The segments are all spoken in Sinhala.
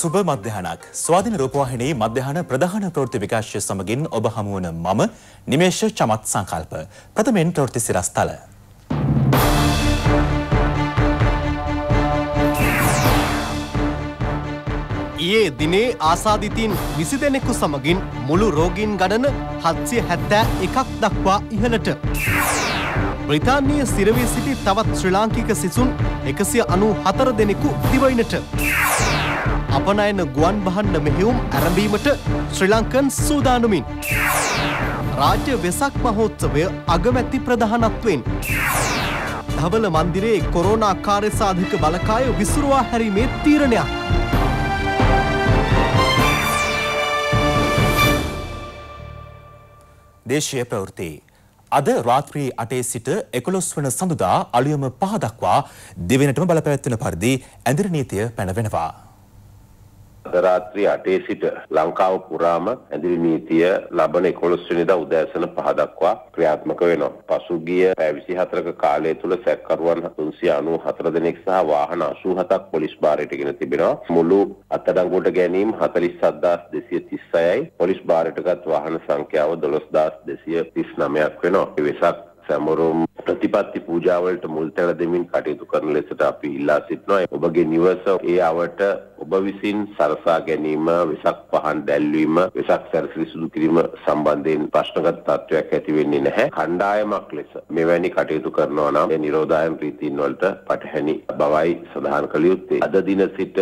සුබ මධ්‍යහනක් ස්වාධින රූපවාහිනී මධ්‍යහන ප්‍රධාන ප්‍රවෘත්ති විකාශය සමගින් ඔබ හමුවන මම නිමේෂ චමත් සංකල්ප ප්‍රථමයෙන් ප්‍රවෘත්ති සිරස්තල ඊයේ දිනේ ආසාධිතීන් විසි දෙනෙකු සමගින් මුළු රෝගීන් ගණන හත්සිය හැත්තෑ එකක් දක්වා ඉහළට. බ්‍රතාන්නිය සිරවී සිටි තවත් ශ්‍රී ලාංකික සිසුන් එකසිය අනු හතර දෙනෙකු දිවයිනට. අපනයන ගුවන් බහන්න මෙහෙවුම් ඇරඹීමට ශ්‍රී ලංකන් සූදානුමින්. රාජ්‍ය වෙසක් මහෝත්සවය අගමැති ප්‍රධානත්වෙන්. ධවල මන්දිරයේ කොරෝනා කාර්ය සාධක බලකාය විසුරුවා හැරීමේ තීරණයක්. දේශය ප්‍රවෘති. අද රාත්‍රී අටේ සිට එකොළොස් වන සඳුදා අලුයම පහදක්වා දෙවෙනටම බලපැත්වෙන පරිදි ඇඳර නීතිය පැනවෙනවා. අද රාත්‍රී 8 සිට ලංකාව පුරාම ඇඳිලි නීතිය ලබන 11 වෙනිදා උදෑසන 5 දක්වා ක්‍රියාත්මක වෙනවා. පසුගිය පැය 24ක කාලය තුල සැකකරුවන් 394 දෙනෙක් සහ වාහන 87ක් පොලිස් භාරයට ගෙන තිබෙනවා. මුළු අත්අඩංගුවට ගැනීම 47236යි. පොලිස් භාරයටගත් වාහන සංඛ්‍යාව 12239ක් වෙනවා. වෙසක් සැමරුම් ප්‍රතිපත්ති පූජාවලට මුල්තැන දෙමින් කටයුතු කරන ලෙසට අපි ඉල්ලා සිටිනවා. ඔබගේ නිවස ඒ අවට ඔබ විසින් සරසා ගැනීම, වෙසක් පහන් දැල්වීම, වෙසක් සැරසිලි සිදු කිරීම සම්බන්ධයෙන් ප්‍රශ්නගත තත්වයක් ඇති වෙන්නේ නැහැ. කණ්ඩායමක් ලෙස මෙවැනි කටයුතු කරනවා නම් ඒ නිරෝධායන ප්‍රීතියින් වලට පටහැනි බවයි සඳහන් කළ යුත්තේ. අද දින සිට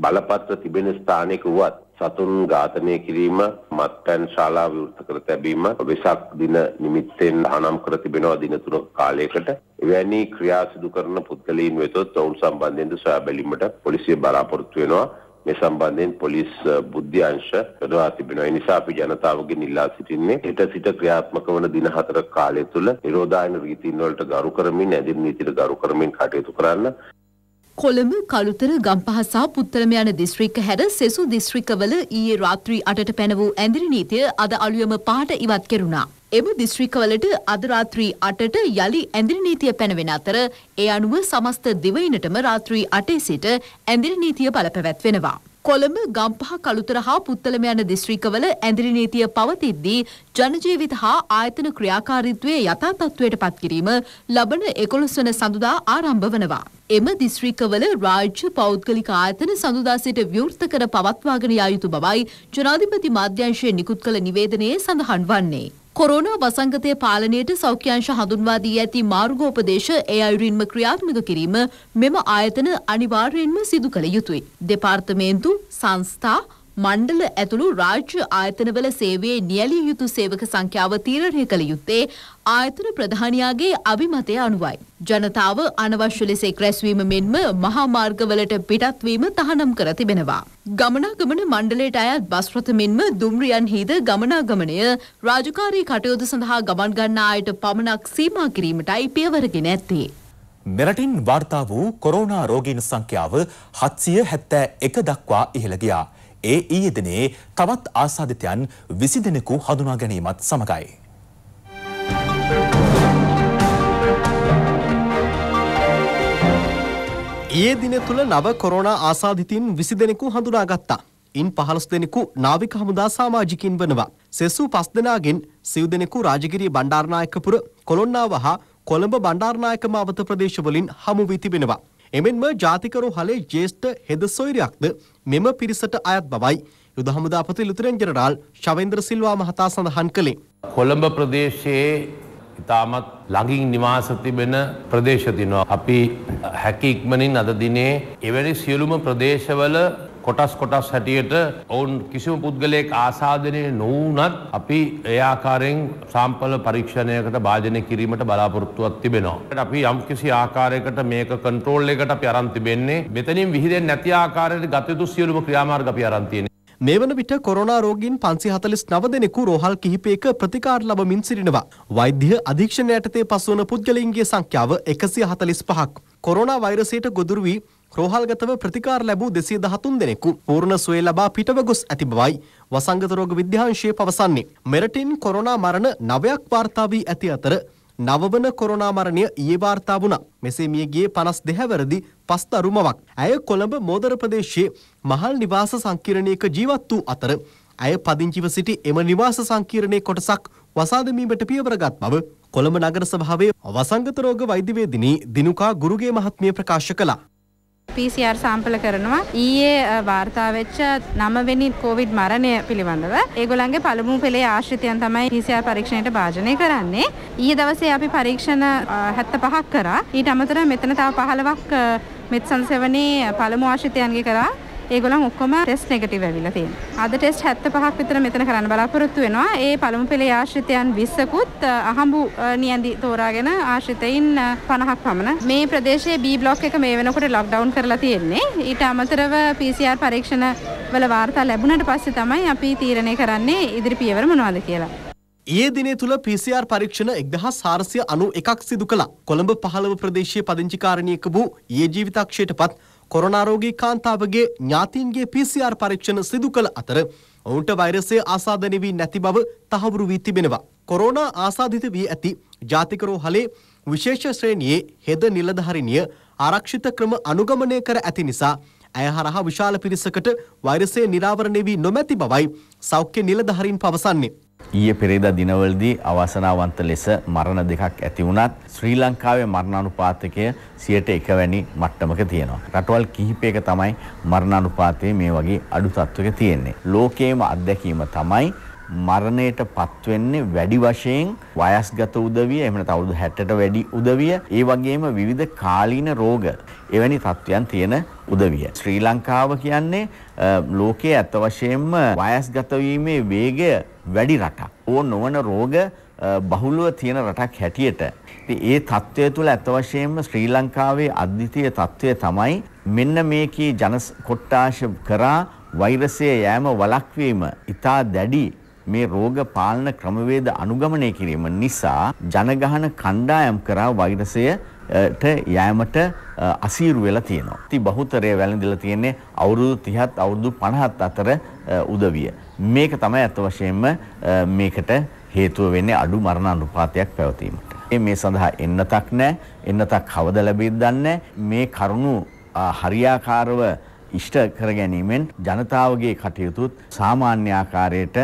බලපත්‍ර තිබෙන ස්ථානයක වුවත් සතුන් ඝාතනය කිරීම මත්පැන් ශාලා විවෘත කර තැබීම වෙසක් දින නිමිත්තෙන් හනම් කර තිබෙනවා දින තුනක කාලයකට එවැනි ක්‍රියා සිදු කරන පුද්ගලයන් වෙතොත් ඔවුන් සම්බන්ධයෙන් සොයා බැලීමට පොලිසිය බලාපොරොත්තු වෙනවා මේ සම්බන්ධයෙන් පොලිස් බුද්ධි අංශ යොදවා තිබෙනවා. ඒ නිසා අපි ජනතාවගෙන් ඉල්ලා සිටින්නේ හෙට සිට ක්‍රියාත්මක වන දින හතර කාලය තුළ නිරෝධායන රීතීන් වලට ගරු කරමින්, ඇදින් නීතියට ගරු කරමින් කටයුතු කරන්න. කොළඹ කළුතර ගම්පහ සහ පුත්තරම යන දිස්ත්‍රික්ක හැර සෙසු දිස්ත්‍රික්කවල ඊයේ රාත්‍රී අටට පැන වූ ඇඳිරි නීතිය අද අලුයම පහට ඉවත් කෙරුණා. එම දිස්ත්‍රික්කවලට අද රාත්‍රී 8ට යලි ඇඳිරි නීතිය පැනවෙන අතර ඒ අනුව සමස්ත දිවයිනටම රාත්‍රී 8 සිට ඇඳිරි නීතිය බලපැවැත් වෙනවා. කොළඹ ගම්පහ කළුතර හා පුත්තලම යන දිස්ත්‍රික්කවල ඇඳිරි නීතිය පවතිද්දී ජනජීවිත හා ආයතන ක්‍රියාකාරීත්වයේ යථා තත්ත්වයට පත්කිරීම ලබන 11 වන සඳුදා ආරම්භ වනවා. එම දිස්ත්‍රික්කවල රාජ්‍ය පෞද්ගලික ආයතන සඳුදා සිට විවෘත කර පවත්වාගෙන යා යුතු බවයි ජනාධිපති මාධ්‍යංශයේ නිකුත් කළ නිවේදනයේ සඳහන් වන්නේ. කොරෝනා වසංගතය පාලනයට සෞඛ්‍යංශ හඳුන්වා දී ඇති මාර්ගෝපදේශ ඒ අයුරින්ම ක්‍රියාත්මක කිරීම මෙම ආයතන අනිවාර්යයෙන්ම සිදු කළ යුතුයි. දෙපාර්තමේන්තු සංස්ථා මණ්ඩල ඇතුළු රාජ්‍ය ආයතනවල සේවයේ නියැලිය යුතු සේවක සංඛ්‍යාව තීරණය කළ යුත්තේ ආයතන ප්‍රධානියාගේ අභිමතය අනුවයි. ජනතාව අනවශ්‍ය ලෙස එක්රැස්වීම මෙන්ම මහාමාර්ගවලට පිටත්වීම තහනම් කර තිබෙනවා. ගමනාගමන මණ්ඩලයට අයත් බස්රථ මෙන්ම දුම්රියන් හිද ගමනාගමනය රාජකාරී කටයුතු සඳහා ගමන් ගන්නා අයට පමණක් සීමා කිරීමටයි පියවරගෙන ඇත්තේ. මෙරටින් වාර්තා වූ කොරෝනා රෝගීන් සංඛ්‍යාව හත්සිය හැත්තෑ එක දක්වා ඉහළගියා. ඒ ඊයේ දිනේ තවත් ආසාදිතයන් 20 දෙනෙකු හඳුනා ගැනීමත් සමගයි. ඊයේ දින තුල නව කොරෝනා ආසාදිතින් 20 දෙනෙකු හඳුනාගත්තා. ඉන් 15 දෙනෙකු නාවික හමුදා සමාජිකින් වනවා. සෙසු 5 දෙනාගෙන් සිව් දෙනෙකු රාජගිරිය බණ්ඩාරනායකපුර, කොළොන්නාව හා කොළඹ බණ්ඩාරනායක මාවත ප්‍රදේශවලින් හමු වී තිබෙනවා. එමෙන්ම ජාතිකරු හලේ ජේෂ්ඨ හෙද සොයිරයක්ද මෙම පිරිසට අයත් බවයි. යුද හමුදාපති ලුතුරෙන් ජනරාල් ශවෙන්ද්‍ර සිල්වා මහතා සඳහන් කළේ. කොළඹ ප්‍රදේශයේ ඉතාමත් ළඟින් නිවාස තිබෙන ප්‍රදේශ තිනවා. අපි හැකි ඉක්මනින් අද දිනේ එවැනි සියලුම ප්‍රදේශවල කොටස් කොටස් හැටියට ඔවුන් කිසිම පුද්ගලයෙක් ආසාධනය නොවනත් අපි එයාකාරයෙන් සාම්පල පරීක්ෂණයකට භාජනය කිරීමට බලාපොරොත්තුවක් තිබෙනවා. අපි යම් කිසි ආකාරයකට මේක කන්ට්‍රෝල් එකට අපි අරන් තිබෙන්නේ මෙතනින් විහිදෙන්නේ නැති ආකාරයට ගතයුතු සියලුම ක්‍රියාමාර්ග අපි අරන් තියෙනවා. මේ වන විට කොරනා රෝගීන් පන්සි හතලිස් නව දෙනෙකු රෝහල් කිහිපයක ප්‍රතිකාර ලබමින් සිටිනවා. වෛද්‍ය අධීක්ෂණ යටතේ පසුවන පුද්ගලයින්ගේ සංඛ්‍යාව එකසිය හතලිස් පහක්. කොරනා වෛරසයට ගොදුරු වී රෝහල්ගතව ප්‍රතිකාර ලැබූ දෙසිය දහතුන් දෙනෙකු පූර්ණ සුවේ ලබා පිටව ගොස් ඇති බවයි වසංගත රෝග විද්‍යාංශය පවසන්නේ. මෙරටින් කොරෝනා මරණ නවයක් වාර්තා වී ඇති අතර නවවන කොරෝනා මරණය ඊයේ වාර්තා වුණා. මෙසේ මියගියේ 52 වරදි පස් දරුමවක්. ඇය කොළඹ මෝදර ප්‍රදේශයේ මහල් නිවාස සංකීර්ණයක ජීවත් වූ අතර ඇය පදිංචිව සිටි එම නිවාස සංකීර්ණයේ කොටසක් වසා දැමීමට පියවරගත් බව කොළඹ නගර සභාවේ වසංගත රෝග වෛද්‍ය වේදිනී දිනුකා ගුරුගේ මහත්මිය ප්‍රකාශ කළා. PCR සාම්පල කරනවා ඊයේ වාර්තා වෙච්ච 9 වෙනි කොවිඩ් මරණය පිළිබඳව ඒගොල්ලන්ගේ පළමු පෙළේ ආශ්‍රිතයන් තමයි PCR පරීක්ෂණයට භාජනය කරන්නේ ඊයේ දවසේ අපි පරීක්ෂණ 75ක් කරා ඊට අමතරව මෙතන තව 15ක් මෙත්සන්සෙවනේ පළමු ආශ්‍රිතයන්ගේ කරා ඒගොල්ලන් ඔක්කොම ටෙස්ට් නෙගටිව් ඇවිල්ලා තියෙනවා. අද ටෙස්ට් 75ක් විතර මෙතන කරන්න බලාපොරොත්තු වෙනවා. ඒ පළමු පෙළේ ආශ්‍රිතයන් 20කුත් අහඹු නියඳි තෝරාගෙන ආශ්‍රිතයින් 50ක් පමණ මේ ප්‍රදේශයේ B බ්ලොක් එක මේ වෙනකොට ලොක්ඩවුන් කරලා තියෙන්නේ. ඊට අමතරව PCR පරීක්ෂණ වල වාර්තා ලැබුණට පස්සේ තමයි අපි තීරණය කරන්නේ ඉදිරි පියවර මොනවද කියලා. ඒ දිනේ තුළ PCR පරීක්ෂණ එක්දහ සාර්සිය අනු එකක් සිදු කළ කොළඹ පහළව ප්‍රදේශය පදිංචිකාරණයක වූ ඒ ජීවිතක්ෂයට පත් කොරනාරෝගී කාන්තාවගේ ඥාතීන්ගේ PCR පරීක්ෂණ සිදු කළ අතර ඔවුන්ට වෛරසය ආසාදනය වී නැති බව තහවුරු වී තිබෙනවා. කොරෝනා ආසාධිත වී ඇති ජාතික රෝහලේ විශේෂ ශ්‍රේණියේ හෙද නිලධාරිණිය ආරක්ෂිත ක්‍රම අනුගමනය කර ඇති නිසා ඇය හරහා විශාල පිරිසකට වෛරසය නිරාවරණය වී නොමැති බවයි සෞඛ්‍ය නිලධාරීන් පවසන්නේ. ඊයේ පෙරේදා දිනවලදී අවසනාවන්ත ලෙස මරණ දෙකක් ඇති වුණත් ශ්‍රී ලංකාවේ මරණානුපාතකය 101 වැනි මට්ටමක තියෙනවා. රටවල් කිහිපයක තමයි මරණානුපාතය මේ වගේ අඩු තත්වයක තියෙන්නේ. ලෝකයේම අත්දැකීම තමයි මරණයට පත්වෙන්නේ වැඩි වශයෙන් වයස්ගත උදවිය එහෙම නැත්නම් අවුරුදු 60ට වැඩි උදවිය ඒ වගේම විවිධ කාලීන රෝග එවැනි තත්ත්වයන් තියෙන උදවිය. ශ්‍රී ලංකාව කියන්නේ ලෝකයේ අත වශයෙන්ම වයස්ගත වීමේ වේගය වැඩි රටක්. ඕ නොවන රෝග බහුලව තියෙන රටක් හැටියට. ඒ තත්ත්වය තුළ ඇත්ත වශයෙන්ම ශ්‍රී ලංකාවේ අද්විතීය තත්ත්වය තමයි මෙන්න මේකී ජන කොට්ටාශ කරා වෛරසය යෑම වළක්වීම. ඊටා දැඩි මේ රෝග පාලන ක්‍රමවේද අනුගමනය කිරීම නිසා ජනගහන කණ්ඩායම් කරා වෛරසයට යෑමට අසීරු වෙලා තියෙනවා. ඉතින් බහුතරය වැළඳිලා තියෙන්නේ අවුරුදු 30ත් අවුරුදු 50ත් අතර උදවිය. මේක තමයි අත් වශයෙන්ම මේකට හේතුව වෙන්නේ අඩු මරණ අනුපාතයක් පැවතීමට. මේ සඳහා එන්නතක් නැහැ. එන්නතක් කවද ලැබෙයිද දන්නේ මේ කරුණු හරියාකාරව ඉෂ්ට කර ගැනීමෙන් ජනතාවගේ කටයුතුත් සාමාන්‍ය ආකාරයට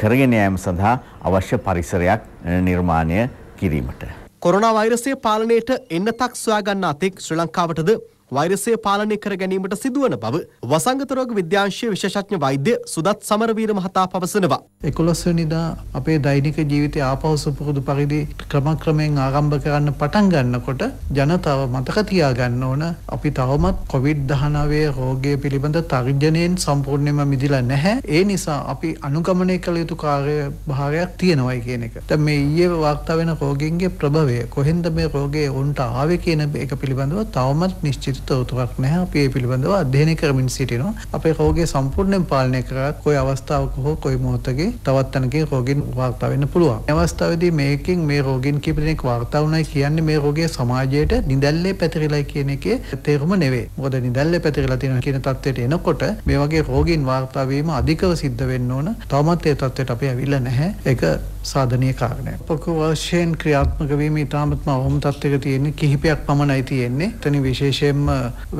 කරගෙන යාම සඳහා අවශ්‍ය පරිසරයක් නිර්මාණය කිරීමට. කොරනා වෛරසය පාලනයට එන්නතක් සොයාගන්න අතෙක් ශ්‍රී ලංකාවටද වෛරසය පාලනය කර ගැනීමට සිදුවන බව වසංගත රෝග විද්‍යාංශයේ විශේෂඥ වෛද්‍ය සුදත් සමරවීර මහතා පවසනවා. 11 වෙනිදා අපේ දෛනික ජීවිතය ආපහු සුපුරුදු පරිදි ක්‍රමක්‍රමයෙන් ආරම්භ කරන්න පටන් ගන්නකොට ජනතාව මතක තියා ගන්න ඕන අපි තවමත් කොවිඩ්-19 රෝගය පිළිබඳ තර්ජනයෙන් සම්පූර්ණයෙන්ම මිදිලා නැහැ. ඒ නිසා අපි අනුගමනය කළ යුතු කාර්ය භාරයක් තියෙනවායි කියන එක. දැන් මේ ඊයේ වාර්තා වෙන රෝගීන්ගේ ප්‍රභවය කොහෙන්ද මේ රෝගේ උන්ට ආවේ කියන එක පිළිබඳව තවමත් නිශ්චිත ස්තෝතුවක් නැහැ අපි ඒ පිළිබඳව අධ්‍යයනය කරමින් සිටිනවා අපේ රෝගය සම්පූර්ණයෙන් පාලනය කරා කොයි අවස්ථාවක හෝ කොයි මොහොතකේ තවත් තැනකින් රෝගීන් වාර්තා වෙන්න පුළුවන් මේ අවස්ථාවේදී මේකෙන් මේ රෝගීන් කීප දෙනෙක් වාර්තා වුණයි කියන්නේ මේ රෝගය සමාජයට නිදැල්ලේ පැතිරිලායි කියන එකේ තේරුම නෙවෙයි මොකද නිදැල්ලේ පැතිරිලා තියෙනවා කියන තත්ත්වයට එනකොට මේ වගේ රෝගීන් වාර්තා වීම අධිකව සිද්ධ වෙන්න ඕන තවමත් ඒ තත්ත්වයට අපි ඇවිල්ලා නැහැ ඒක සාධනය කාරණය. පොකු වර්ෂයෙන් ක්‍රියාත්මකවීම ඉතාමත්ම අවම තත්වක තියෙන්නේ කිහිපයක් පමණයි තියෙන්නේ තනි විශේෂයෙන්ම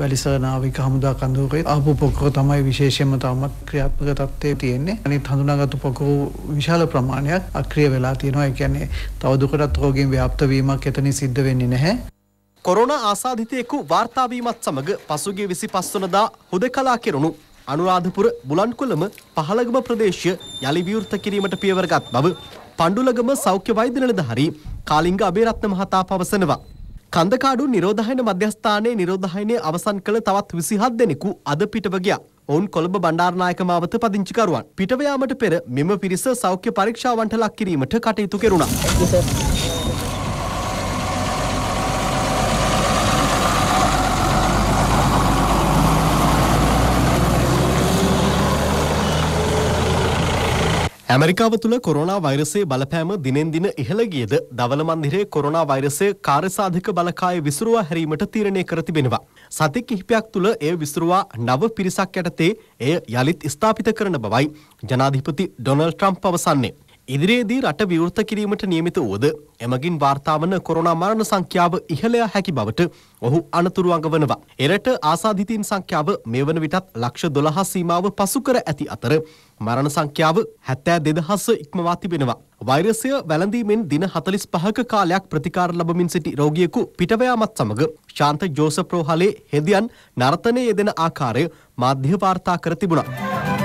වැලිසනාවික හමුදා කඳුරේ ආපු පොකෝ තමයි විශේෂයෙන්ම තාමත් ක්‍රියාත්මක තත්ත්වය තියෙන්නේ අනිත් හඳුනාගත්තු පොකෝ විශාල ප්‍රමාණයක් අක්‍රිය වෙලා තියෙනවා ඒ කියන්නේ තවදුරටත් රෝගීන් ව්‍යාප්ත වීමක් එතන සිද්ධ වෙන්නේ නැහැ. කොරෝන ආසාධිතයෙකු වාර්තාාවීමත් සමඟ පසුගේ විසි පස්වනදා හුද කලා කෙරුණු අනුරාධපුර බුලන්කොළම පහළගම ප්‍රදේශය යළි විවෘත කිරීමට පියවරගත් බව පණ්ඩුලගම සෞඛ්‍ය වෛද්‍ය නිලධාරී කාලිංග අබේරත්න මහතා පවසනවා. කන්දකාඩු නිරෝධායන මධ්‍යස්ථානයේ නිරෝධායනයේ අවසන් කළ තවත් 27 දෙනෙකු අද පිටව ගියා. ඔවුන් කොළඹ බණ්ඩාරනායක මාවත පදිංචිකරුවන්. පිටව යාමට පෙර මෙම පිරිස සෞඛ්‍ය පරීක්ෂාවන්ට ලක් කිරීමට කටයුතු කෙරුණා. ඇමරිකාව තුළ කොරෝනා වෛරසේ බලපෑම දිනෙන් දින ඉහළ ගියද දවල මන්දිරයේ කොරෝනා වෛරසය කාර්යසාධක බලකාය විසුරුවා හැරීමට තීරණය කර තිබෙනවා. සති කිහිපයක් තුළ එය විසුරුවා නව පිරිසක් යටතේ එය යළිත් ස්ථාපිත කරන බවයි ජනාධිපති ඩොනල්ඩ් ට්‍රම්ප් පවසන්නේ. ඉදිරියේදී රට විවෘත කිරීමට නියමිත වුවද එමගින් වාර්තාාවන කොරුණා මරණ සංඛ්‍යාව ඉහළයා හැකි බවට ඔහු අනතුරු අඟවනවා. එරට ආසාධිතීන් සංඛ්‍යාව මේ වන විටත් ලක්ෂ දොළහා සීමාව පසු කර ඇති අතර මරණ සංඛ්‍යාව හැත්තෑ දෙදහස්ස ඉක්මවා තිබෙනවා. වෛරසය වැළඳීමෙන් දින හතලිස් පහක කාලයක් ප්‍රතිකාර ලබමින් සිටි රෝගියෙකු පිටවයාමත් සමඟ ශාන්ත ජෝස ප්‍රෝහලේ හෙදියන් නර්තනය යෙදෙන ආකාරය මාධ්‍ය වාර්තා කර තිබුණා.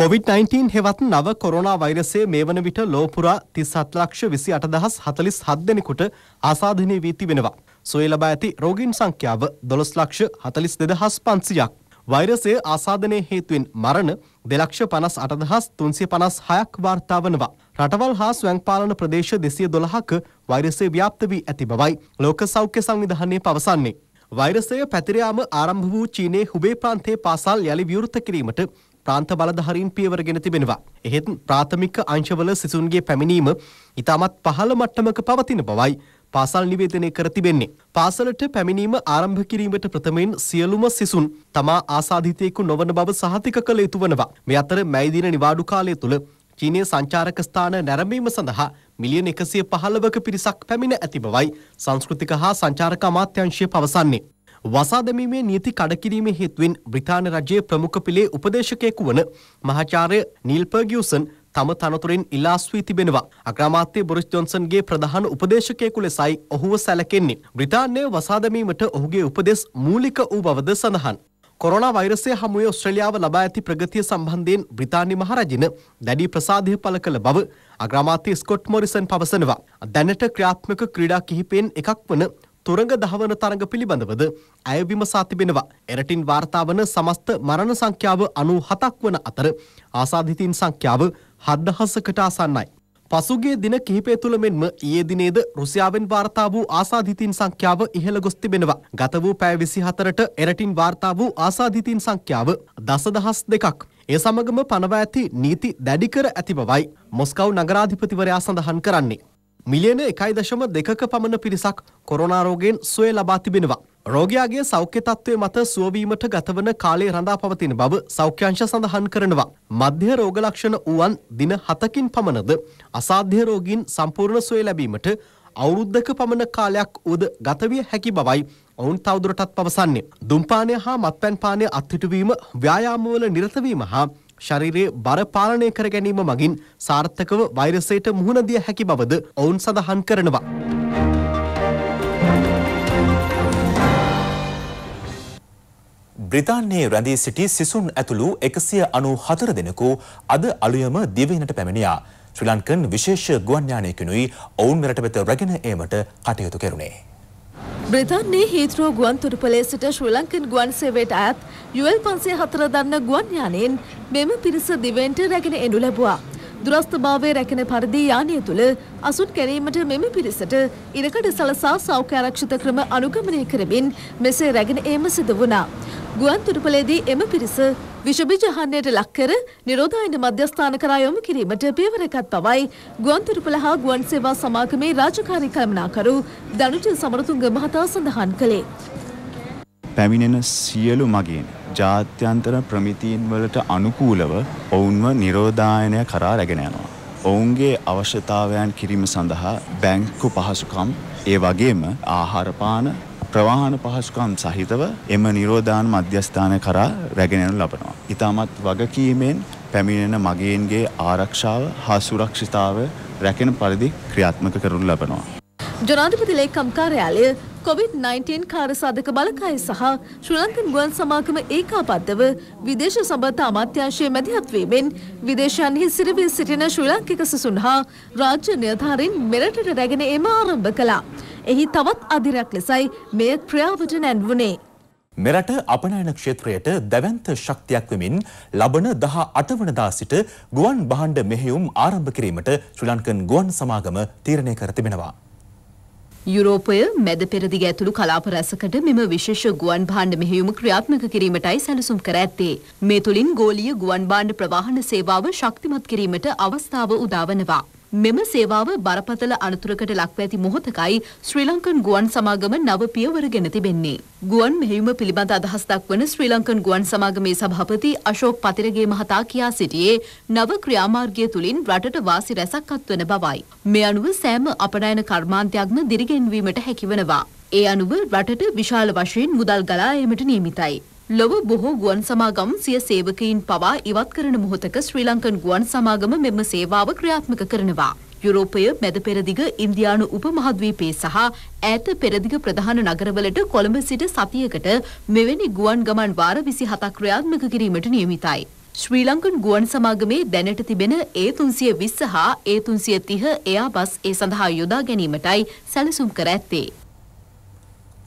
COVID-19 හෙවත් නව කොරෝනා වෛරසය මේ වන විට ලෝපුරා තිස්සත් ලක්ෂ විසි අටදහස් හතලිස් හත් දෙනෙකුට ආසාධනය වී තිබෙනවා. සොය ලබා ඇති රෝගීන් සංඛ්‍යාව දොළොස් ලක්ෂ හතලිස් දෙදහස් පන්සියක්. වෛරසය ආසාධනය හේතුවෙන් මරණ දෙලක්ෂ පනස් අටදහස් තුන්සිය පනස් හයක් වාර්තා වනවා. රටවල් හා ස්වැංපාලන ප්‍රදේශ දෙසිය දොළහක වෛරසය ව්‍යාප්ත වී ඇති බවයි ලෝක සෞඛ්‍ය සංවිධානය පවසන්නේ. වෛරසය පැතිරයාම ආරම්භ වූ චීනයේ හුබේ ප්‍රාන්තයේ පාසල් යළි විවෘත කිරීමට ප්‍රාන්ත බලධාරීන් පියවරගෙන තිබෙනවා. එහෙත් ප්‍රාථමික අංශවල සිසුන්ගේ පැමිණීම ඉතාමත් පහළ මට්ටමක පවතින බවයි පාසල් නිවේදනය කර තිබෙන්නේ. පාසලට පැමිණීම ආරම්භ කිරීමට ප්‍රථමයෙන් සියලුම සිසුන් තමා ආසාධිතයෙකු නොවන බව සහතික කළ යුතු වනවා. මේ අතර මැයිදින නිවාඩු කාලය තුළ චීනය සංචාරක ස්ථාන නැරඹීම සඳහා මිලියන එකසිය පහළවක පිරිසක් පැමිණ ඇති බවයි සංස්කෘතික හා සංචාරක අමාත්‍යංශය පවසන්නේ. වසා දැමීමේ නීති කඩකිරීමේ හේතුවෙන් බ්‍රිතාන්‍ය රජයේ ප්‍රමුඛ පිලේ උපදේශකයෙකු වන මහාචාර්ය නීල් පර්ගියුසන් තම තනතුරින් ඉලාස්වී තිබෙනවා. අග්‍රාමාත්‍ය බොරිස් ජොන්සන්ගේ ප්‍රධාන උපදේශකයෙකු ලෙසයි ඔහුව සැලකෙන්නේ. බ්‍රිතාන්‍යය වසා දැමීමට ඔහුගේ උපදෙස් මූලික වූ බවද සඳහන්. කොරෝනා වෛරසය හමුවේ ඔස්ට්‍රේලියාව ලබා ඇති ප්‍රගතිය සම්බන්ධයෙන් බ්‍රිතාන්‍ය මහරජින දැඩි ප්‍රසාදය පළ කළ බව අග්‍රාමාත්‍ය ස්කොට් මොරිසන් පවසනවා. දැනට ක්‍රියාත්මක ක්‍රීඩා කිහිපයෙන් එකක් වන තුරඟ දහවන තරඟ පිළිබඳවද ඇය විමසා තිබෙනවා. එරටින් වාර්තා වන සමස්ත මරණ සංඛ්‍යාව 97ක් වන අතර ආසාදිතින් සංඛ්‍යාව 7000කට ආසන්නයි. පසුගිය දින කිහිපය තුළ මෙන්ම ඊයේ දිනේද රුසියාවෙන් වාර්තා වූ ආසාදිතින් සංඛ්‍යාව ඉහළ ගොස් තිබෙනවා. ගත වූ පැය 24ට එරටින් වාර්තා වූ ආසාදිතින් සංඛ්‍යාව දසදහස් දෙකක්. ඒ සමගම පනව ඇති නීති දැඩි කර ඇති බවයි මොස්කව් නගරාධිපතිවරයා සඳහන් කරන්නේ. මිලියන 1.2ක පමණ පිරිසක් කොරෝනා රෝගයෙන් සුවය ලබා තිබෙනවා. රෝගයාගේ සෞඛ්‍ය තත්ත්වය මත සුවවීමට ගතවන කාලය රඳා පවතින බව සෞඛ්‍යංශ සඳහන් කරනවා. මධ්‍ය රෝග ලක්ෂණ වූවන් දින 7කින් පමණද අසාධ්‍ය රෝගීන් සම්පූර්ණ සුවය ලැබීමට අවුරුද්දක පමණ කාලයක් උද ගතවිය හැකි බවයි ඔවුන් තවදුරටත් පවසන්නේ. දුම්පානය හා මත්පැන් පානය අත්හිටුවීම ව්‍යායාමවල නිරතවීම හා ශරීරයේ බර පාලනය කර ගැනීම මගින් සාර්ථකව වෛරසයට මුහුණ දිය හැකි බවද ඔවුන් සඳහන් කරනවා. බ්‍රිතාන්‍යයේ රැඳී සිටි සිසුන් ඇතුළු එකසිය අනු හතර දෙනෙකු අද අලුයම දිවෙනට පැමිණියා. ශ්‍රී ලංකන් විශේෂ ගුවන්යානයකනුයි ඔවුන් මෙරට වෙත රැගෙන ඒමට කටයුතු කෙරුණේ. බ්‍රතාන්නේ හීත්‍රෝ ගුවන් තුරුපලේ සිට ශ්‍රී ලංකන් ගුවන් සේවයට අයත් යුවල් පන්සේ හතර දන්න ගුවන් යානයෙන් මෙම පිරිස දිවෙන්ට රැගෙන එනු ලැබවා. දුරස්ථභාවය රැකෙන පරිදි යානය තුළ අසුන් කැරීමට මෙම පිරිසට ඉරකඩ සලසා සෞඛ්‍ය ආරක්ෂිත ක්‍රම අනුගමනය කරමින් මෙසේ රැගෙන ඒම සිද වුණා. ගුවන් තුරුපලේදී එම පිරිස විෂබීජ හන්නයට ලක්කර නිරෝධායන මධ්‍යස්ථාන කරා යොමු කිරීමට පියවරකත් පවයි ගුවන් තුරුපල හා ගුවන් සේවා සමාගමේ රාජකාරී කළමනාකරු දනුජ සමරතුංග මහතා සඳහන් කළේ. පැමිණෙන සියලු මගේන ජාත්‍යන්තර ප්‍රමිතීන් වලට අනුකූලව ඔවුන්ව නිරෝධායනය කරා රැගෙන යනවා. ඔවුන්ගේ අවශ්‍යතාවයන් කිරීම සඳහා බැංකු පහසුකම් ඒ වගේම ආහාරපාන ප්‍රවාහන පහසුකම් සහිතව එම නිරෝධාන මධ්‍යස්ථාන කරා රැගෙනනු ලබනවා. ඉතාමත් වගකීමෙන් පැමිණෙන මගේන්ගේ ආරක්ෂාව හා සුරක්ෂිතාව රැකෙන පරිදි ක්‍රියාත්මක කරුන් ලබනවා. ජනාධිපති ලේකම් කාර්යාලය කොවිD-19 කාරසාධක බලකාය සහ ශ්‍රී ලංකන් ගුවන් සමාගම ඒකාබද්ධව විදේශ සබඳතා අමාත්‍යාංශයේ මැදිහත්වීමෙන් විදේශයන්හි සිරවී සිටින ශ්‍රී ලාංකික සිසුන් හා රාජ්‍ය නිලධාරීන් මෙරටට රැගෙන එම ආරම්භ කළා. එහි තවත් අධිරයක් ලෙසයි මෙය ක්‍රියාවට නැන්වුණේ. මෙරට අපනයන ක්ෂේත්‍රයට දැවන්ත ශක්තියක් වෙමින් ලබන දහ අටවනදා සිට ගුවන් බහණ්ඩ මෙහෙයුම් ආරම්භ කිරීමට ශ්‍රී ලංකන් ගුවන් සමාගම තීරණය කර තිබෙනවා. යුරෝපය මැද පෙරදිග ඇතුළු කලාප රැසකට මෙම විශේෂ ගුවන් භාණ්ඩ මෙහෙයුම ක්‍රියාත්මක කිරීමටයි සැලසුම් කර ඇත්තේ. මේ තුළින් ගෝලීය ගුවන් භාණ්ඩ ප්‍රවාහන සේවාව ශක්තිමත් කිරීමට අවස්ථාව උදාවනවා. මෙම සේවාව බරපතල අනතුරකට ලක්ව ඇති මොහොතකයි ශ්‍රී ලංකන් ගුවන් සමාගම නව පියවරගෙන තිබෙන්නේ. ගුවන් මෙහෙයුම පිළිබඳ අදහස් දක්වන ශ්‍රී ලංකන් ගුවන් සමාගමේ සභාපති අශෝක් පතිරගේ මහතා කියා සිටියේ නව ක්‍රියාමාර්ගය තුලින් රටට වාසි රැසක් අත්වන බවයි. මේ අනුව සෑම අපනයන කර්මාන්තයක්ම දිරිගෙන්වීමට හැකිවනවා. ඒ අනුව රටට විශාල වශයෙන් මුදල් ගලා ඒමට නියමිතයි. ලොව බොහෝ ගුවන් සමාගම් සිය සේවකයින් පවා ඉවත් කරන මොහොතක ශ්‍රී ලංකන් ගුවන් සමාගම මෙම සේවාව ක්‍රියාත්මක කරනවා. යුරෝපය මැද පෙරදිග ඉන්දයානු උපමහද්වීපේ සහ ඈත පෙරදිග ප්‍රධාන නගරවලට කොළඹ සිට සතියකට මෙවැනි ගුවන් ගමන් වාර විසි හතක් ක්‍රියාත්මක කිරීමට නියමිතයි. ශ්‍රී ලංකන් ගුවන් සමාගමේ දැනට තිබෙන ඒ තුන්සිය විස්ස හා ඒ තුන්සිය තිහ එයා බස් ඒ සඳහා යොදා ගැනීමටයි සැලසුම් කර ඇත්තේ.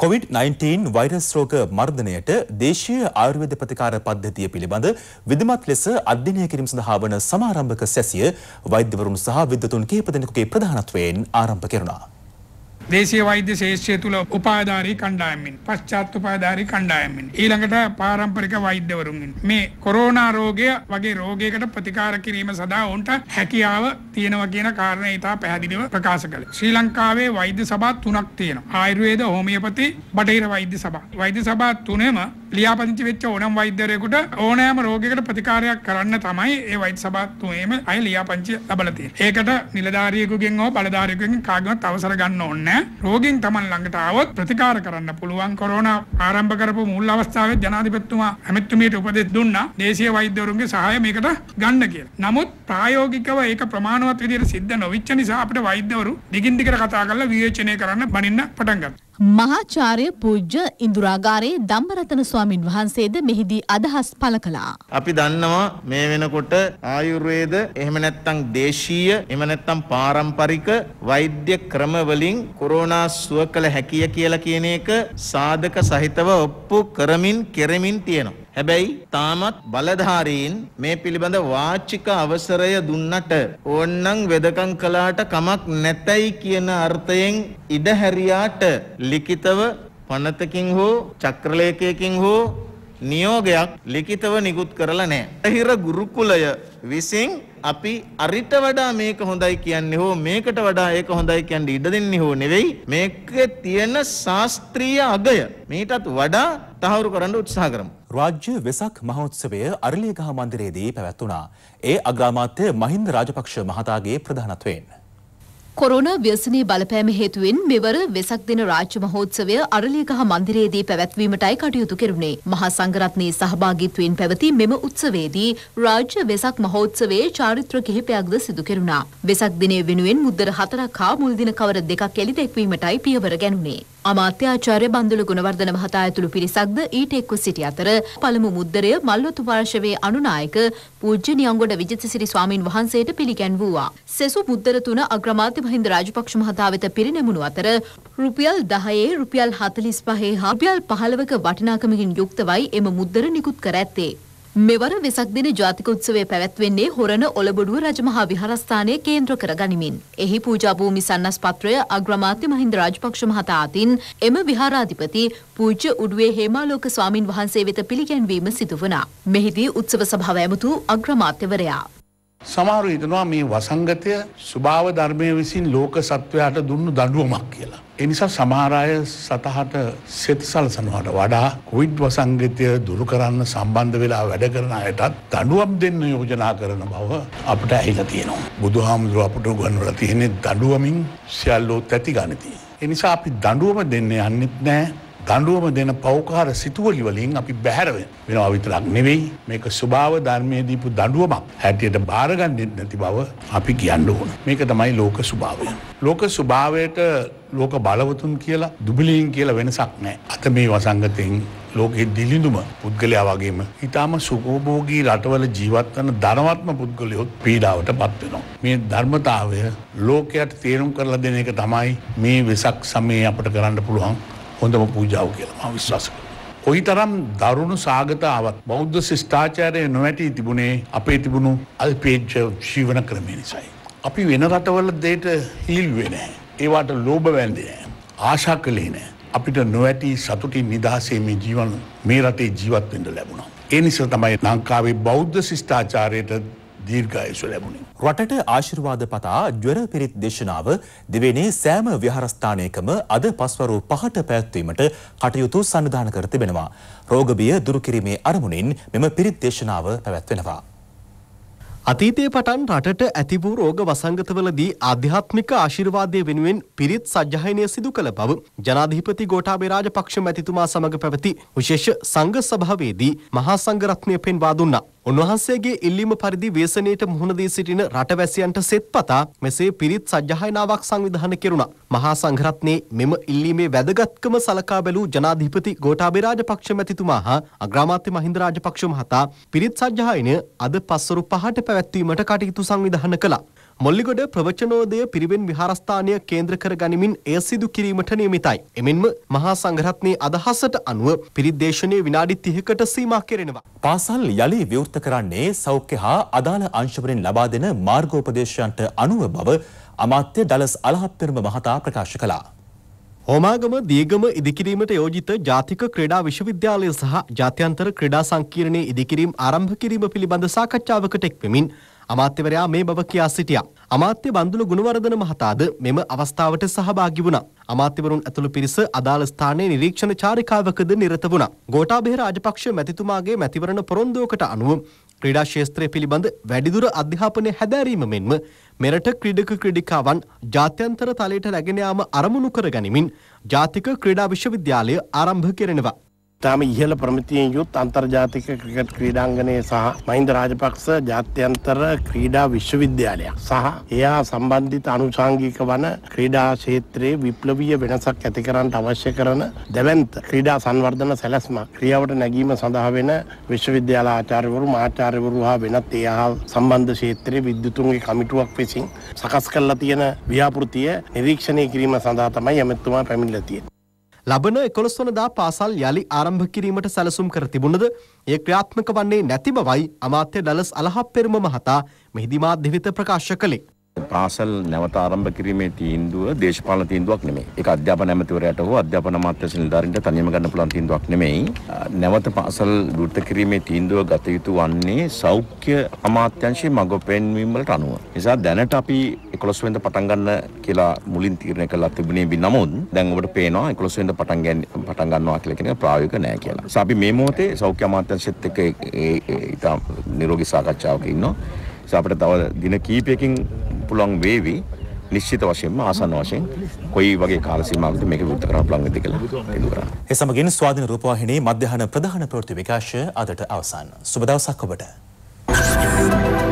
COVID-19 වෛරස් රෝග මර්ධනයට දේශීය ආයුර්වේද ප්‍රතිකාර පද්ධතිය පිළිබඳ විධමත් ලෙස අධ්‍යයනය කිරීම සඳහා වන සමාරම්භක සැසිය වෛද්‍යවරුන් සහ විද්වතුන් කිහිප දෙනෙකුගේ ප්‍රධානත්වයෙන් ආරම්භ කෙරුණා. දේශීය වෛද්‍ය ශේෂ්ත්‍රය තුල උපාධාරී කණ්ඩායම්මින් පශ්චාත් උපාධාරී කණ්ඩායම්මින් ඊළඟට පාරම්පරික වෛද්‍යවරුන්ගෙන් මේ කොරෝනා රෝගය වගේ රෝගයකට ප්‍රතිකාර කිරීම සඳහා ඔවුන්ට හැකියාව තියෙනවා කියන කාරණේ ඉතා පැහැදිලිව ප්‍රකාශ කළේ ශ්‍රී ලංකාවේ වෛද්‍ය සභා තුනක් තියෙනවා ආයුර්වේද හෝමියෝපති බටහිර වෛද්‍ය සභා වෛද්‍ය සභා තුනේම ලියාපදිංචි වෙච්ච ඕනම වෛද්‍යවරයෙකුට ඕනෑම රෝගයකට ප්‍රතිකාරයක් කරන්න තමයි ඒ වෛද්‍ය සභා තුනේම අය ලියාපදිංචි ලබලා තියෙන්නේ ඒකට නිලධාරියෙකුගෙන් හෝ බලධාරියෙකුගෙන් කාගෙන්වත් අවසර ගන්න ඕනේ රෝගීන් Taman ළඟට ආවොත් ප්‍රතිකාර කරන්න පුළුවන් කොරෝනා ආරම්භ කරපු මුල් අවස්ථාවේ ජනාධිපතිතුමා ඇමතිතුමියට උපදෙස් දුන්නා දේශීය වෛද්‍යවරුන්ගේ සහාය මේකට ගන්න කියලා. නමුත් ප්‍රායෝගිකව ඒක ප්‍රමාණවත් විදිහට සිද්ධ නොවිච්ච නිසා අපිට වෛද්‍යවරු දිගින් දිගට කතා කරලා විවේචනය කරන්න බනින්න පටන් ගත්තා. මහාචාර්ය පූජ්‍ය ඉන්දුරාගාරේ ධම්මරතන ස්වාමින් වහන්සේද මෙහිදී අදහස් පළ කළා. අපි දන්නවා මේ වෙනකොට ආයුර්වේද එහෙම නැත්නම් දේශීය එහෙම නැත්නම් පාරම්පරික වෛද්‍ය ක්‍රම වලින් කොරෝනා සුව කළ හැකිය කියලා කියන එක සාධක සහිතව ඔප්පු කරමින් කෙරෙමින් තියෙනවා. හැබැයි තාමත් බලධාරීන් මේ පිළිබඳ වාචික අවසරය දුන්නට ඕන්නම් වෙදකම් කළාට කමක් නැතයි කියන අර්ථයෙන් ඉඩහැරියාට ලිඛිතව පනතකින් හෝ චක්‍රලේඛයකින් හෝ නියෝගයක් ලිඛිතව නිකුත් කරලා නැහැ. හිර ගුරුකුලය විසින් අපි අරිට වඩා මේක හොඳයි කියන්නේ හෝ මේකට වඩා ඒක හොඳයි කියන්නේ ඉඩ දෙන්නේ හෝ නෙවෙයි මේකේ තියෙන ශාස්ත්‍රීය අගය මීටත් වඩා තහවුරු කරන්න උත්සාහ කරමු. රාජ්‍ය වෙසක් මහෝත්සවය අරලියගහ මන්දිරයේදී පැවැත්වුණා. ඒ අග්‍රාමාත්‍ය මහින්ද රාජපක්ෂ මහතාගේ ප්‍රධානත්වයෙන්. කොරෝනා ව්‍යසනයේ බලපෑම හේතුවෙන් මෙවර වෙසක් දින රාජ්‍ය මහෝත්සවය අරලියගහ මන්දිරයේදී පැවැත්වීමටයි කටයුතු කෙරුණේ. මහා සංඝරත්නයේ සහභාගීත්වයෙන් පැවති මෙම උත්සවයේදී රාජ්‍ය වෙසක් මහෝත්සවයේ චාරිත්‍ර කිහිපයක්ද සිදු කෙරුණා. වෙසක් දිනය වෙනුවෙන් මුද්දර හතරක් හා මුල් දින කවර දෙකක් එළි දැක්වීමටයි පියවර ගැනුණේ. අමාත්‍යාචාර්ය බන්දුල ගුණවර්ධන මහතා ඇතුළු පිරිසක්ද ඊට එක්ව සිටි අතර පළමු මුද්දරය මල්වතු පාර්ශවයේ අනුනායක පූජ්‍ය නියංගොඩ විජිතසිරි ස්වාමින් වහන්සේට පිළිගැන්වුවා. සෙසු මුද්දර තුන අග්‍රාමාත්‍ය ජනාධිපති මහින්ද රාජපක්ෂ මහතා වෙත පිරිනැමුණු අතර රුපියල් 10 රුපියල් 45 හා රුපියල් 15ක වටිනාකමකින් යුක්තවයි එම මුද්දර නිකුත් කර ඇත්තේ. මෙවර වෙසක් දින ජාතික උත්සවය පැවැත්වෙන්නේ හොරණ ඔලබොඩුව රජමහා විහාරස්ථානය කේන්ද්‍ර කරගනිමින්. එහි පූජා භූමි සන්නස්පත්‍රය අග්‍රාමාත්‍ය මහින්ද රාජපක්ෂ මහතා අතින් එම විහාරාධිපති පූජ්‍ය උඩුවේ හේමාලෝක ස්වාමින් වහන්සේ වෙත පිළිගැන්වීම සිදු වුණා. මෙහිදී උත්සව සභාව ඇමතු අග්‍රාමාත්‍යවරයා සමහරු හිතනවා මේ වසංගතය ස්වභාව ධර්මය විසින් ලෝක සත්වයාට දුන්නු දඩුවමක් කියලා. එනිසා සමහරය සතහට සෙත් සලසනවාට වඩා කොවිඩ් වසංගතය දුරු කරන්න සම්බන්ධ වෙලා වැඩ කරන අයටත් දඩුවම් දෙන්න යෝජනා කරන බව අපට ඇහිලා තියෙනවා. බුදු හාමුදුරුව අපට ගන්නවල තියෙනෙ දඩුවමින් සියල්ලෝ තැති ගනිති. එනිසා අපි දඩුවම දෙන්න යන්නෙත් නෑ දඩුවම දෙන පෞකාර සිතුවලි වලින් අපි බැහැරව වෙන අවිතරක් නෙවෙයි මේක ස්වභාව ධර්මය දීපු දඩුවමක් හැටියට භාරගන්නෙත් නැති බව අපි කියන්න ඕන. මේක තමයි ලෝක ස්වභාවය. ලෝක ස්වභාවයට ලෝක බලවතුන් කියලා දුබිලීන් කියලා වෙනසක් නෑ. අත මේ වසංගතයෙන් ලෝකෙ දිලිඳුම පුද්ගලයා වගේම ඉතාම සුකෝභෝගී රටවල ජීවත්වන ධනවත්ම පුද්ගලයොත් පීඩාවට පත්වෙනවා. මේ ධර්මතාවය ලෝකයට තේරුම් කරලා දෙන එක තමයි මේ වෙසක් සමයේ අපට කරන්න පුළුවන් හොඳම පූජාව කියලා ම විශ්වාස කර. කොයි තරම් දරුණු සාගතාවත් බෞද්ධ ශිෂ්ඨාචාරය නොවැටී තිබුණේ අපේ තිබුණු අල්පේච්ච ශීවන ක්‍රමය නිසයි. අපි වෙන රටවල දේට හිල් වෙන. ඒවාට ලෝභ වැන්දේ. ආශා කලේ නෑ. අපිට නොවැටී සතුටින් නිදහසේ මේ ජීවන් මේ රටේ ජීවත්වෙන්ට ලැබුණා. ඒ නිසා තමයි ලංකාවේ බෞද්ධ ශිෂ්ඨාචාරයට දීර්ඝායුෂ ලැබුණේ. රටට ආශිර්වාද පතා ජ්වර පිරිත් දේශනාව දෙවෙනි සෑම විහාරස්ථානයකම අද පස්වරු 5ට පැවැත්වීමට කටයුතු සන්නද්ධාන කර තිබෙනවා. රෝගබිය දුරු කිරීමේ අරමුණින් මෙම පිරිත් දේශනාව පැවැත්වෙනවා. අතීතයේ පටන් රටට ඇති වූ රෝග වසංගතවලදී ආධ්‍යාත්මික ආශිර්වාදය වෙනුවෙන් පිරිත් සජ්ජායනය සිදු කළ බව ජනාධිපති ගෝඨාභය රාජපක්ෂ මැතිතුමා සමග පැවති විශේෂ සංඝ සභාවේදී මහා සංඝ රත්නය පෙන්වා දුන්නා. උන්වහන්සේගේ ඉල්ලීම පරිදි වේසනීයට මුහුණ දී සිටින රටවැසියන්ට සෙත්පතා මෙසේ පිරිත් සජ්ජහායනාවක් සංවිධානය කෙරුණා. මහා සංඝරත්නයේ මෙම ඉල්ලීමේ වැදගත්කම සලකා බැලූ ජනාධිපති ගෝඨාභය රාජපක්ෂ මැතිතුමා හා අග්‍රාමාත්‍ය මහින්ද රාජපක්ෂ මහතා පිරිත් සජ්ජහායනය අද පස්වරු 5ට පැවැත්වීමට කටයුතු සංවිධානය කළා. මොල්ලිගොඩ ප්‍රවචනෝදය පිරිවෙන් විහාරස්ථානය කේන්ද්‍ර කර ගනිමින් එය සිදු කිරීමට නියමිතයි. එමෙන්ම මහා සංඝරත්නයේ අදහසට අනුව පිරිද්දේශනයේ විනාඩි 30කට සීමා කෙරෙනවා. පාසල් යලි විවෘත කරන්නේ සෞඛ්‍ය හා අදාළ අංශවලින් ලබා දෙන මාර්ගෝපදේශයන්ට අනුව බව අමාත්‍ය ඩලස් අලහත්තරම මහතා ප්‍රකාශ කළා. හෝමාගම දියගම ඉදිකිරීමට යෝජිත ජාතික ක්‍රඩා විශ්වවිද්‍යාලය සහ ජාත්‍යන්තර ක්‍රඩා සංකීර්ණය ඉදිකිරීම් ආරම්භ කිරීම පිළිබඳ සාකච්ඡාවකට එක්වෙමින් අමාත්‍යවරයා මේ බව කියා සිටියා. අමාත්‍ය බන්දුල ගුණවර්ධන මහතාද මෙම අවස්ථාවට සහභාගි වුණා. අමාත්‍යවරුන් ඇතුළු පිරිස අදාළ ස්ථානයේ නිරීක්ෂණ චාරිකාවකද නිරත වුණා. ගෝඨාභය රාජපක්ෂ මැතිතුමාගේ මැතිවරණ පොරොන්දුවකට අනුව ක්‍රීඩා ශේත්‍රය පිළිබඳ වැඩිදුර අධ්‍යාපනය හැදෑරීම මෙන්ම මෙරට ක්‍රීඩක ක්‍රීඩිකාවන් ජාත්‍යන්තර තලයට රැගෙන යාම අරමුණු කර ගනිමින් ජාතික ක්‍රීඩා විශ්වවිද්‍යාලය ආරම්භ කෙරෙනවා. ඉතාම ඉහළ ප්‍රමිතියෙන් යුත් අන්තර්ජාතික ක්‍රිකට් ක්‍රීඩාංගණය සහ මහින්ද රාජපක්ෂ ජාත්‍යන්තර ක්‍රීඩා විශ්වවිද්‍යාලයක් සහ එයා සම්බන්ධිත අනුසාංගික වන ක්‍රීඩා ක්ෂේත්‍රයේ විප්ලවීය වෙනසක් ඇති කරන්නට අවශ්‍ය කරන දැවන්ත ක්‍රීඩා සංවර්ධන සැලැස්ම ක්‍රියාවට නැගීම සඳහා වෙන විශ්වවිද්‍යාල ආචාර්යවරු මාචාර්යවරු හා වෙනත් ඒ හා සම්බන්ධ ක්ෂේත්‍රයේ විද්‍යුතුන්ගේ කමිටුවක් විසින් සකස් කරලා තියෙන ව්‍යාපෘතිය නිරීක්ෂණය කිරීම සඳහා තමයි ඇමතුමා පැමිණිලා තියෙන්නේ. ලබන 11 වනදා පාසල් යලි ආරම්භ කිරීමට සැලසුම් කර තිබුණද ඒ ක්‍රියාත්මක වන්නේ නැති බවයි අමාත්‍ය ඩලස් අලහප්පෙරුම මහතා මෙහිදී මාධ්‍ය වෙත ප්‍රකාශ කළේ. පාසල් නැවත ආරම්භ කිරීමේ තීන්දුව දේශපාලන තීන්දුවක් නෙමෙයි. ඒක අධ්‍යාපන ඇමතිවරයාට හෝ අධ්‍යාපන අමාත්‍ය නිලධාරීන්ට තනියම ගන්න පුළුවන් තීන්දුවක් නෙමෙයි. නැවත පාසල් විවෘත කිරීමේ තීන්දුව ගත යුතු වන්නේ සෞඛ්‍ය අමාත්‍යංශයේ මඟ පෙන්වීම වලට අනුව. නිසා දැනට අපි 11 වෙනිදා පටන් ගන්න කියලා මුලින් තීරණය කළා තිබුණේ බි නමුත් දැන් ඔබට පේනවා 11 වෙනිදා පටන් ගන්න පටන් ගන්නවා කියලා කියන එක ප්‍රායෝගික නෑ කියලා. නිසා අපි මේ මොහොතේ සෞඛ්‍ය අමාත්‍යංශයත් එක්ක ඒ ඉතාම නිරෝගී සාකච්ඡාවක ඉන්නවා. අපිට තව දින කීපයකින් පුළුවන් වේවි නිශ්චිත වශයෙන්ම ආසන්න වශයෙන් කොයි වගේ කාල සීමාවකද මේක විවෘත කරන්න පුළුවන් වෙද්ද කියලා තීන්දුව කරන්න. ඒ සමගින් ස්වාධීන රූපවාහිනී මධ්‍යහන ප්‍රධාන ප්‍රවෘත්ති විකාශය අදට අවසන්. සුබ දවසක් ඔබට. Thank you.